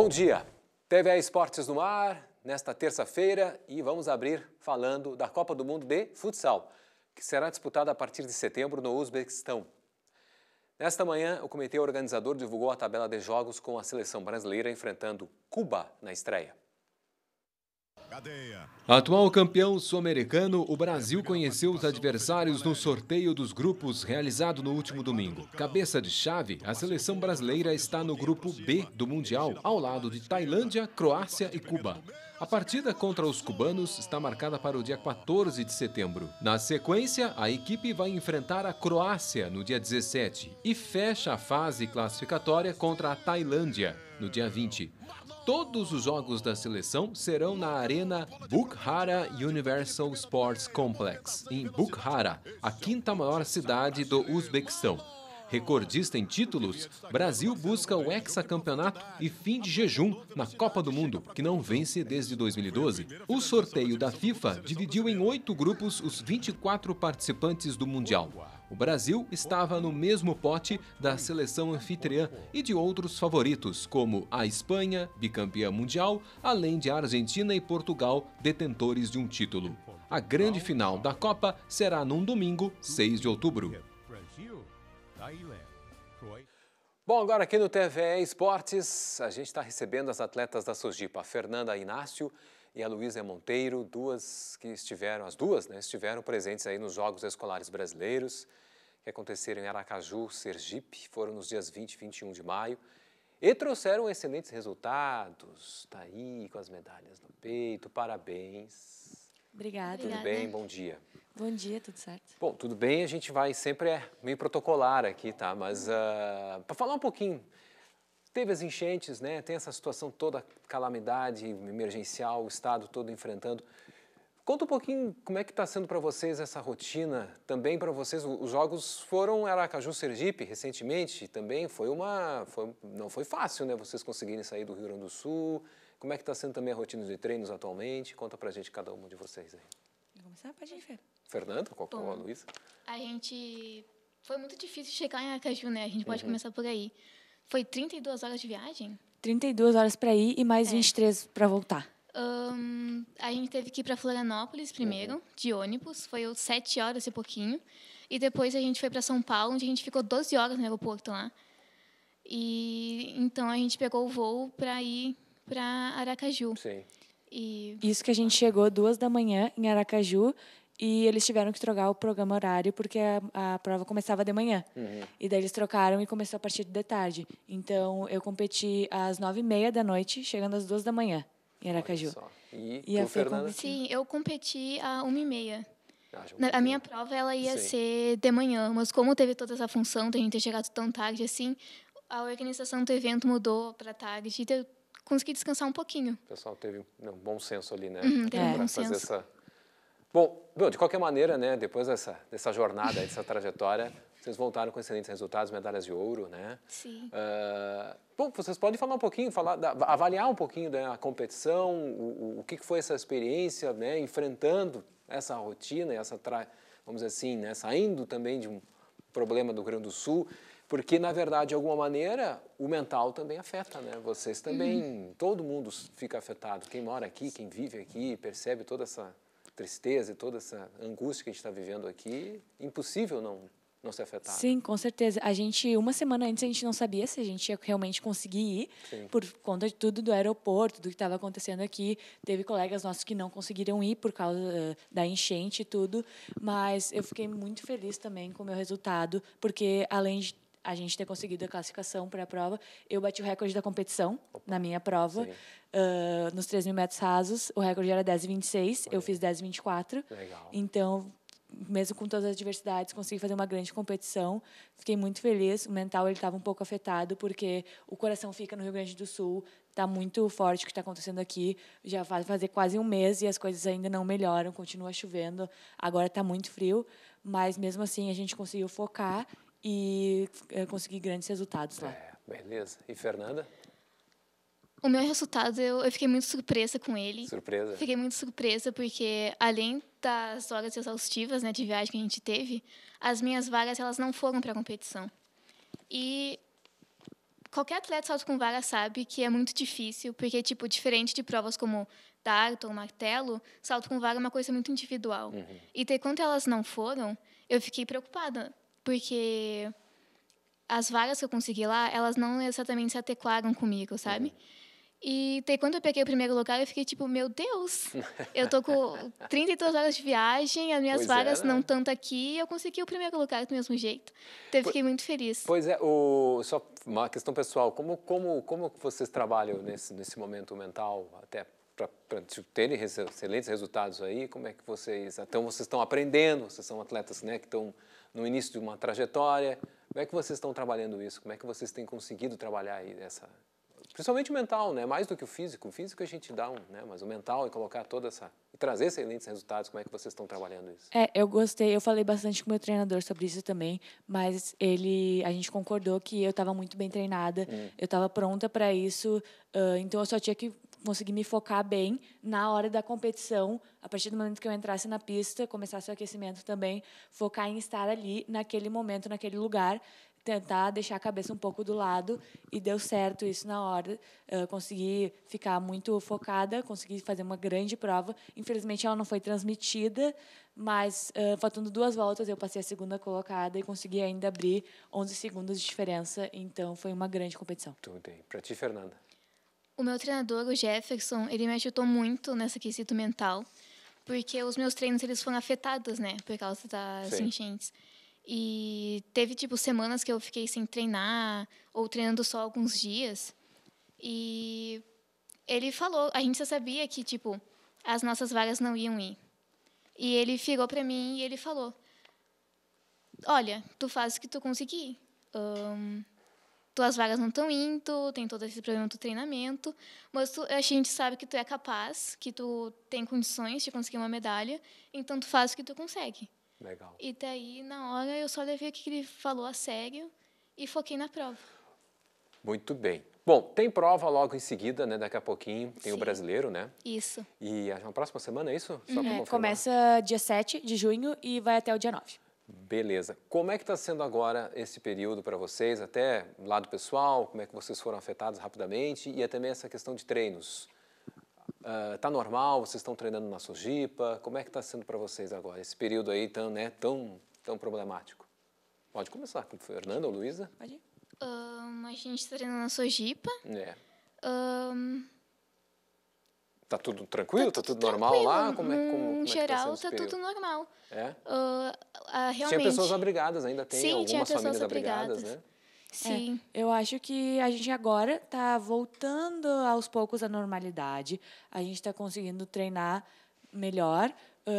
Bom dia! TV Esportes no ar nesta terça-feira e vamos abrir falando da Copa do Mundo de Futsal, que será disputada a partir de setembro no Uzbequistão. Nesta manhã, o comitê organizador divulgou a tabela de jogos com a seleção brasileira enfrentando Cuba na estreia. Atual campeão sul-americano, o Brasil conheceu os adversários no sorteio dos grupos realizado no último domingo. Cabeça de chave, a seleção brasileira está no grupo B do Mundial, ao lado de Tailândia, Croácia e Cuba. A partida contra os cubanos está marcada para o dia 14 de setembro. Na sequência, a equipe vai enfrentar a Croácia no dia 17 e fecha a fase classificatória contra a Tailândia no dia 20. Todos os jogos da seleção serão na Arena Bukhara Universal Sports Complex, em Bukhara, a quinta maior cidade do Uzbequistão. Recordista em títulos, Brasil busca o hexacampeonato e fim de jejum na Copa do Mundo, que não vence desde 2012. O sorteio da FIFA dividiu em oito grupos os 24 participantes do Mundial. O Brasil estava no mesmo pote da seleção anfitriã e de outros favoritos, como a Espanha, bicampeã mundial, além de a Argentina e Portugal, detentores de um título. A grande final da Copa será num domingo, 6 de outubro. Bom, agora aqui no TVE Esportes, a gente está recebendo as atletas da Sojipa, a Fernanda Inácio e a Luísa Monteiro, duas que estiveram, as duas, né, estiveram presentes aí nos Jogos Escolares Brasileiros, que aconteceram em Aracaju, Sergipe, foram nos dias 20 e 21 de maio, e trouxeram excelentes resultados, tá aí com as medalhas no peito, parabéns. Obrigada. Tudo bem, bom dia. Bom dia, tudo certo? Bom, tudo bem, a gente vai sempre é meio protocolar aqui, tá? Mas uh, ah, para falar um pouquinho, teve as enchentes, né? Tem essa situação toda, calamidade emergencial, o estado todo enfrentando. Conta um pouquinho como é que está sendo para vocês essa rotina, também para vocês, os jogos foram Aracaju Sergipe recentemente, também foi uma, foi, não foi fácil, né, vocês conseguirem sair do Rio Grande do Sul, como é que está sendo também a rotina de treinos atualmente, conta para a gente cada um de vocês aí. Vou começar, pode ir, Fer. Fernando, qual é Bom, a Luísa? A gente. Foi muito difícil chegar em Aracaju, né? A gente pode uhum. começar por aí. Foi 32 horas de viagem? 32 horas para ir e mais é. 23 para voltar. Um, a gente teve que ir para Florianópolis primeiro, uhum. de ônibus. Foi 7 horas e pouquinho. E depois a gente foi para São Paulo, onde a gente ficou 12 horas no aeroporto lá. E então a gente pegou o voo para ir para Aracaju. Sim. E... Isso que a gente chegou duas da manhã em Aracaju e eles tiveram que trocar o programa horário porque a, a prova começava de manhã. Uhum. E daí eles trocaram e começou a partir de tarde. Então eu competi às nove e meia da noite, chegando às duas da manhã em Aracaju. E, e a Fernanda? Sim, eu competi a uma e meia. Ah, a minha prova ela ia Sim. ser de manhã, mas como teve toda essa função de a gente ter chegado tão tarde assim, a organização do evento mudou para tarde e então eu consegui descansar um pouquinho. O pessoal teve um bom senso ali, né? Uhum, teve é. um senso. Essa Bom, bom, de qualquer maneira, né, depois dessa, dessa jornada, dessa trajetória, vocês voltaram com excelentes resultados, medalhas de ouro, né? Sim. Uh, bom, vocês podem falar um pouquinho, falar, avaliar um pouquinho da né, competição, o, o, que foi essa experiência, né, enfrentando essa rotina, essa vamos dizer assim, né, saindo também de um problema do Rio Grande do Sul, porque na verdade, de alguma maneira, o mental também afeta, né? Vocês também, uhum. todo mundo fica afetado. Quem mora aqui, quem vive aqui, percebe toda essa tristeza e toda essa angústia que a gente está vivendo aqui, impossível não não se afetar. Sim, né? com certeza. A gente uma semana antes a gente não sabia se a gente ia realmente conseguir ir Sim. por conta de tudo do aeroporto, do que estava acontecendo aqui. Teve colegas nossos que não conseguiram ir por causa eh, da enchente e tudo, mas eu fiquei muito feliz também com o meu resultado, porque além de a gente ter conseguido a classificação para a prova. Eu bati o recorde da competição Opa. na minha prova, uh, nos 3 mil metros rasos. O recorde era 10,26, eu fiz 10,24. Então, mesmo com todas as adversidades, consegui fazer uma grande competição. Fiquei muito feliz. O mental ele estava um pouco afetado porque o coração fica no Rio Grande do Sul. Está muito forte o que está acontecendo aqui. Já faz fazer quase um mês e as coisas ainda não melhoram. Continua chovendo. Agora está muito frio, mas mesmo assim a gente conseguiu focar e é, consegui grandes resultados lá. É, beleza. E Fernanda? O meu resultado, eu, eu, fiquei muito surpresa com ele. Surpresa? Fiquei muito surpresa porque, além das horas exaustivas né, de viagem que a gente teve, as minhas vagas elas não foram para a competição. E qualquer atleta salto com vara sabe que é muito difícil, porque, tipo, diferente de provas como dardo ou martelo, salto com vara é uma coisa muito individual. Uhum. E ter quanto elas não foram, eu fiquei preocupada porque as vagas que eu consegui lá, elas não exatamente se adequaram comigo, sabe? Uhum. E daí, quando eu peguei o primeiro lugar, eu fiquei tipo, meu Deus, eu tô com 32 horas de viagem, as minhas pois vagas é, né? não tanto aqui, eu consegui o primeiro lugar do mesmo jeito. Então, eu fiquei muito feliz. Pois é, o, só uma questão pessoal, como, como, como vocês trabalham nesse, nesse momento mental, até para terem excelentes resultados aí, como é que vocês... Então, vocês estão aprendendo, vocês são atletas né, que estão no início de uma trajetória. Como é que vocês estão trabalhando isso? Como é que vocês têm conseguido trabalhar essa, principalmente o mental, né? Mais do que o físico. O físico a gente dá um, né? Mas o mental e colocar toda essa e trazer excelentes resultados. Como é que vocês estão trabalhando isso? É, eu gostei. Eu falei bastante com o meu treinador sobre isso também, mas ele, a gente concordou que eu estava muito bem treinada, hum. eu estava pronta para isso. Uh, então eu só tinha que consegui me focar bem na hora da competição, a partir do momento que eu entrasse na pista, começasse o aquecimento também, focar em estar ali naquele momento, naquele lugar, tentar deixar a cabeça um pouco do lado e deu certo isso na hora. consegui ficar muito focada, consegui fazer uma grande prova. Infelizmente ela não foi transmitida, mas uh, faltando duas voltas eu passei a segunda colocada e consegui ainda abrir 11 segundos de diferença, então foi uma grande competição. Tudo bem. Para ti, Fernanda. O meu treinador, o Jefferson, ele me ajudou muito nessa quesito mental, porque os meus treinos eles foram afetados, né, por causa das Sim. enchentes. E teve tipo semanas que eu fiquei sem treinar ou treinando só alguns dias. E ele falou, a gente já sabia que tipo as nossas vagas não iam ir. E ele virou para mim e ele falou: "Olha, tu faz o que tu conseguir. Um, tuas vagas não estão indo, tem todo esse problema do treinamento, mas tu, a gente sabe que tu é capaz, que tu tem condições de conseguir uma medalha, então tu faz o que tu consegue. Legal. E daí, na hora, eu só levei o que ele falou a sério e foquei na prova. Muito bem. Bom, tem prova logo em seguida, né? Daqui a pouquinho tem Sim. o brasileiro, né? Isso. E na é próxima semana, é isso? Só uhum. É, começa dia 7 de junho e vai até o dia 9. Beleza. Como é que está sendo agora esse período para vocês, até lado pessoal, como é que vocês foram afetados rapidamente e é também essa questão de treinos? Está ah, uh, normal? Vocês estão treinando na Sojipa? Como é que está sendo para vocês agora, esse período aí tão, né, tão, tão problemático? Pode começar com Fernanda ou Luísa? Pode ir. Um, a gente treina na Sojipa. É. Um Tá tudo tranquilo? Tá, tá tudo, normal lá? Como é, como, hum, como é tá geral, é tá, tudo normal. É? Uh, uh, realmente. Tinha pessoas abrigadas ainda, tem Sim, algumas famílias abrigadas, abrigadas né? Sim. É, eu acho que a gente agora está voltando aos poucos à normalidade. A gente está conseguindo treinar melhor,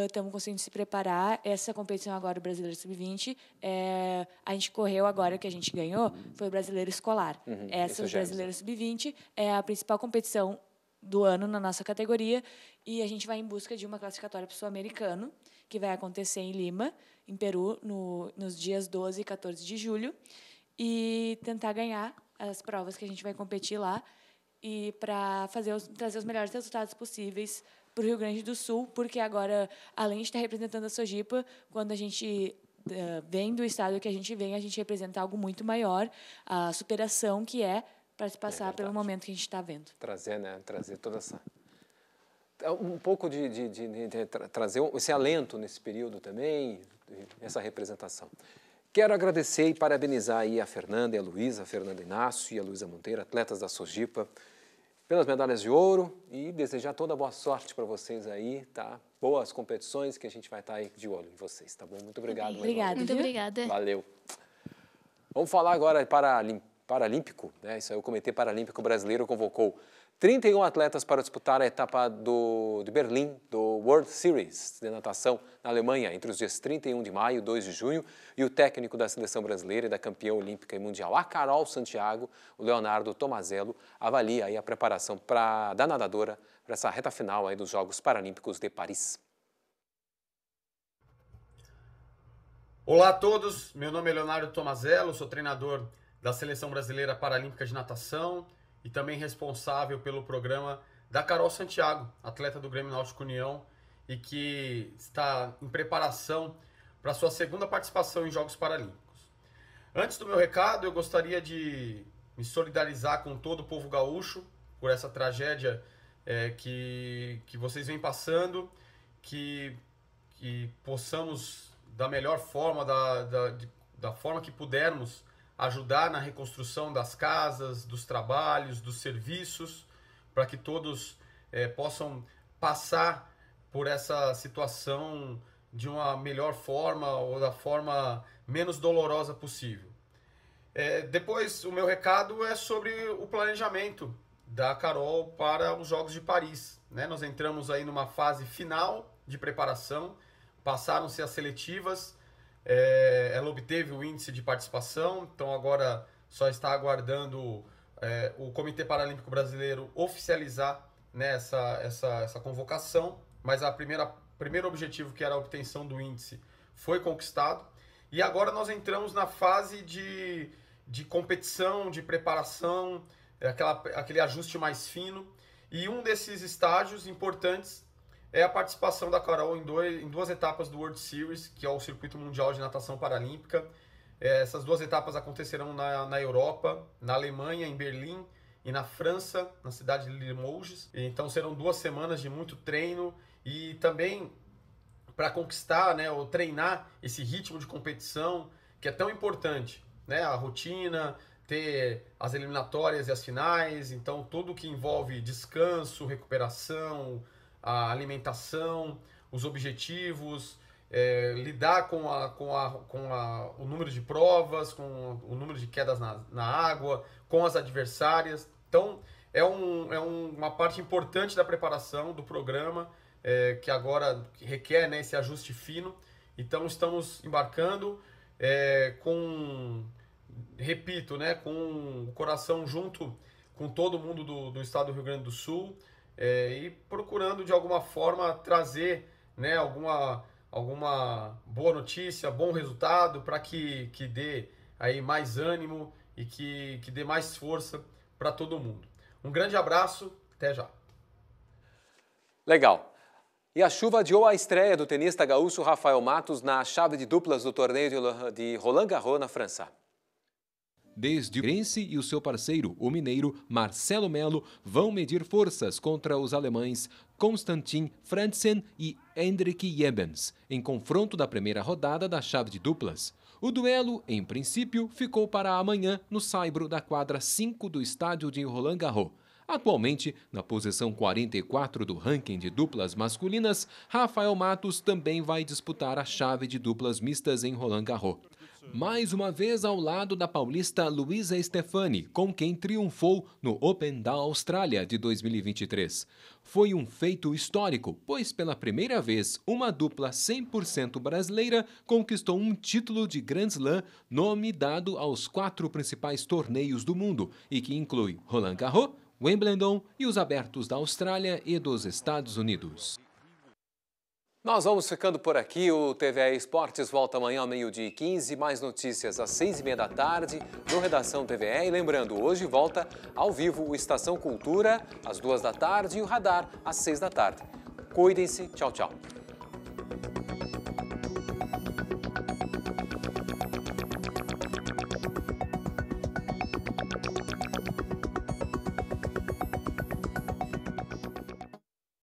estamos uh, conseguindo se preparar. Essa competição agora, o Brasileiro Sub-20, é, a gente correu agora, que a gente ganhou, foi o Brasileiro Escolar. Uhum, Essa, o Brasileiro Sub-20, é a principal competição do ano na nossa categoria e a gente vai em busca de uma classificatória para o Sul-Americano, que vai acontecer em Lima, em Peru, no, nos dias 12 e 14 de julho, e tentar ganhar as provas que a gente vai competir lá e para fazer os, trazer os melhores resultados possíveis para o Rio Grande do Sul, porque agora, além de estar tá representando a Sojipa, quando a gente uh, vem do estado que a gente vem, a gente representa algo muito maior, a superação que é para se passar é pelo momento que a gente está vendo. Trazer, né? Trazer toda essa é um pouco de, de, de, de, trazer esse alento nesse período também, essa representação. Quero agradecer e parabenizar aí a Fernanda e a Luísa, a Fernanda Inácio e a Luísa Monteiro, atletas da Sojipa, pelas medalhas de ouro e desejar toda boa sorte para vocês aí, tá? Boas competições que a gente vai estar aí de olho em vocês, tá bom? Muito obrigado. Obrigada. Muito obrigada. Valeu. Vamos falar agora para a paralímpico, né? Isso aí o Comitê Paralímpico Brasileiro convocou 31 atletas para disputar a etapa do, de Berlim do World Series de natação na Alemanha entre os dias 31 de maio e 2 de junho. E o técnico da seleção brasileira e da campeã olímpica e mundial, a Carol Santiago, o Leonardo Tomazello, avalia aí a preparação pra, da nadadora para essa reta final aí dos Jogos Paralímpicos de Paris. Olá a todos, meu nome é Leonardo Tomazello, sou treinador da Seleção Brasileira Paralímpica de Natação e também responsável pelo programa da Carol Santiago, atleta do Grêmio Náutico União e que está em preparação para sua segunda participação em Jogos Paralímpicos. Antes do meu recado, eu gostaria de me solidarizar com todo o povo gaúcho por essa tragédia é, que, que vocês vêm passando, que, que possamos, da melhor forma, da, da, da forma que pudermos, ajudar na reconstrução das casas, dos trabalhos, dos serviços, para que todos é, possam passar por essa situação de uma melhor forma ou da forma menos dolorosa possível. É, depois, o meu recado é sobre o planejamento da Carol para os Jogos de Paris. Né? Nós entramos aí numa fase final de preparação, passaram-se as seletivas é, ela obteve o índice de participação, então agora só está aguardando é, o Comitê Paralímpico Brasileiro oficializar né, essa, essa, essa convocação, mas a primeira primeiro objetivo, que era a obtenção do índice, foi conquistado. E agora nós entramos na fase de, de competição, de preparação, é, aquela, aquele ajuste mais fino. E um desses estágios importantes é a participação da Carol em, dois, em duas etapas do World Series, que é o Circuito Mundial de Natação Paralímpica. É, essas duas etapas acontecerão na, na Europa, na Alemanha, em Berlim e na França, na cidade de Limoges. Então serão duas semanas de muito treino e também para conquistar, né, ou treinar esse ritmo de competição que é tão importante, né, a rotina, ter as eliminatórias e as finais, então tudo que envolve descanso, recuperação, a alimentação, os objetivos, é, lidar com, a, com, a, com a, o número de provas, com o número de quedas na, na água, com as adversárias. Então, é, um, é um, uma parte importante da preparação do programa, é, que agora requer né, esse ajuste fino. Então, estamos embarcando é, com, repito, né, com o coração junto com todo mundo do, do estado do Rio Grande do Sul é, e procurando de alguma forma trazer né, alguma, alguma boa notícia, bom resultado para que, que dê aí mais ânimo e que, que dê mais força para todo mundo. Um grande abraço, até já. Legal. E a chuva adiou a estreia do tenista gaúcho Rafael Matos na chave de duplas do torneio de Roland Garros na França desde o Grense e o seu parceiro, o mineiro Marcelo Melo, vão medir forças contra os alemães Konstantin Franzen e Hendrik Jebens, em confronto da primeira rodada da chave de duplas. O duelo, em princípio, ficou para amanhã no saibro da quadra 5 do estádio de Roland Garros. Atualmente, na posição 44 do ranking de duplas masculinas, Rafael Matos também vai disputar a chave de duplas mistas em Roland Garros mais uma vez ao lado da paulista Luísa Stefani, com quem triunfou no Open da Austrália de 2023. Foi um feito histórico, pois pela primeira vez uma dupla 100% brasileira conquistou um título de Grand Slam, nome dado aos quatro principais torneios do mundo, e que inclui Roland Garros, Wimbledon e os abertos da Austrália e dos Estados Unidos. Nós vamos ficando por aqui. O TVE Esportes volta amanhã ao meio-dia e 15. Mais notícias às seis e meia da tarde no Redação TVE. E lembrando, hoje volta ao vivo o Estação Cultura às duas da tarde e o Radar às seis da tarde. Cuidem-se. Tchau, tchau.